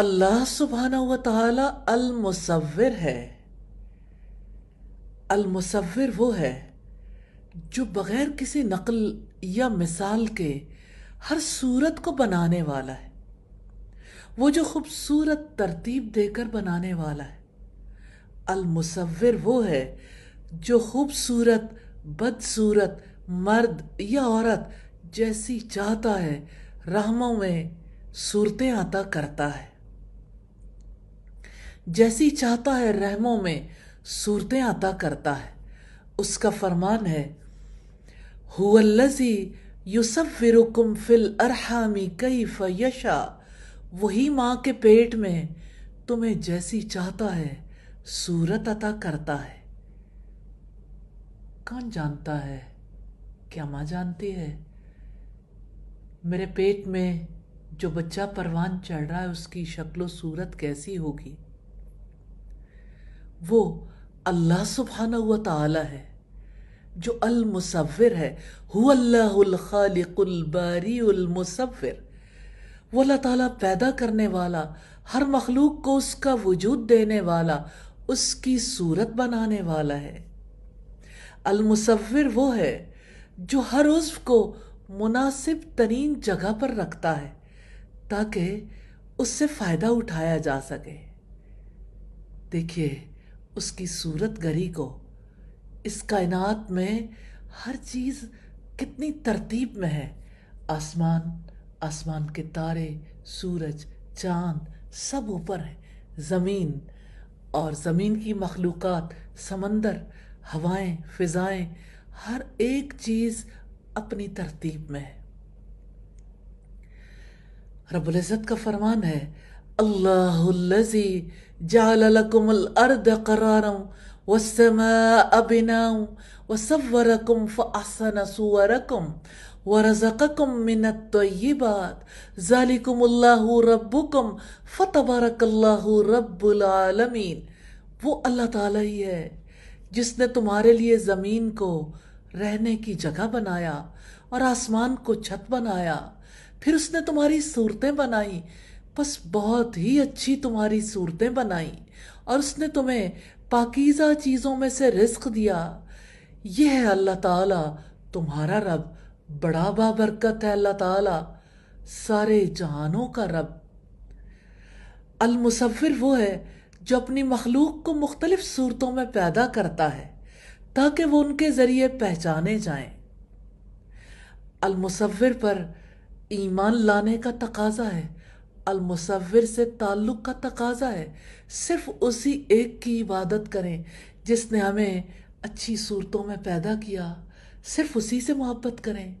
अल्लाह सुबहाना व ताला अल है अल वो है जो बग़ैर किसी नकल या मिसाल के हर सूरत को बनाने वाला है वो जो खूबसूरत तरतीब देकर बनाने वाला है अल वो है जो खूबसूरत बदसूरत मर्द या औरत जैसी चाहता है रहमों में सूरतें आता करता है जैसी चाहता है रहमों में सूरतें अता करता है उसका फरमान है हुल्लजी यूसफ फिरुकुम फिल अरहामी कई फयशा वही माँ के पेट में तुम्हें जैसी चाहता है सूरत अता करता है कौन जानता है क्या माँ जानती है मेरे पेट में जो बच्चा परवान चढ़ रहा है उसकी शक्लो सूरत कैसी होगी वो अल्लाह सुबहाना हुआ ताला है जो अलमसवर है हुल्लाबारीमसवर वो अल्लाह ताला पैदा करने वाला हर मखलूक को उसका वजूद देने वाला उसकी सूरत बनाने वाला है अलमसवर वो है जो हर उज्व को मुनासिब तरीन जगह पर रखता है ताकि उससे फ़ायदा उठाया जा सके देखिए उसकी सूरत गरी को इस कायनात में हर चीज़ कितनी तरतीब में है आसमान आसमान के तारे सूरज चांद सब ऊपर हैं ज़मीन और ज़मीन की मखलूक़ समंदर हवाएं फिज़ाएं हर एक चीज़ अपनी तरतीब में है रबुल्ज़त का फरमान है अल्लाहुल्लज़ी जाल लकुमुल अर्द करारम वस्समाअ बिनाउ वसव्वरकुम फ़अहसन सुवरकुम वरज़ककुम मिनत तय्यिबात ज़ालिकुमुल्लाहु रब्बुकुम फ़तबरकल्लाहु रब्बुल आलमीन वो अल्लाह ताला ही है जिसने तुम्हारे लिए ज़मीन को रहने की जगह बनाया और आसमान को छत बनाया फिर उसने तुम्हारी सूरतें बनाई बस बहुत ही अच्छी तुम्हारी सूरतें बनाई और उसने तुम्हें पाकिज़ा चीज़ों में से रिस्क दिया यह है अल्लाह ताला तुम्हारा रब बड़ा बाबरकत है अल्लाह ताला सारे जहानों का रब अलमुसफ़िर वो है जो अपनी मखलूक को मुख्तलिफ सूरतों में पैदा करता है ताकि वो उनके ज़रिए पहचाने जाएं। अलमुसफ़िर पर ईमान लाने का तकाजा है अलमसविर से ताल्लुक़ का तकाजा है सिर्फ उसी एक की इबादत करें जिसने हमें अच्छी सूरतों में पैदा किया सिर्फ उसी से मोहब्बत करें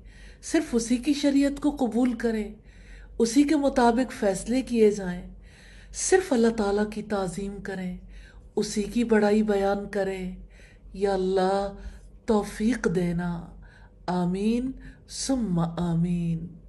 सिर्फ उसी की शरीयत को कबूल करें उसी के मुताबिक फ़ैसले किए जाएं सिर्फ अल्लाह ताला की ताज़ीम करें उसी की बड़ाई बयान करें या अल्लाह तौफीक देना आमीन सुम्मा आमीन